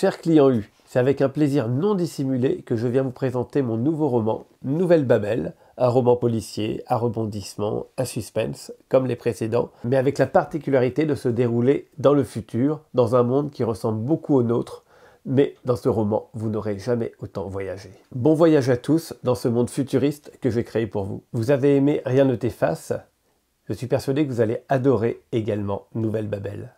Cher client U, c'est avec un plaisir non dissimulé que je viens vous présenter mon nouveau roman, Nouvelle Babel, un roman policier, à rebondissement, à suspense, comme les précédents, mais avec la particularité de se dérouler dans le futur, dans un monde qui ressemble beaucoup au nôtre, mais dans ce roman, vous n'aurez jamais autant voyagé. Bon voyage à tous dans ce monde futuriste que j'ai créé pour vous. Vous avez aimé Rien ne t'efface Je suis persuadé que vous allez adorer également Nouvelle Babel.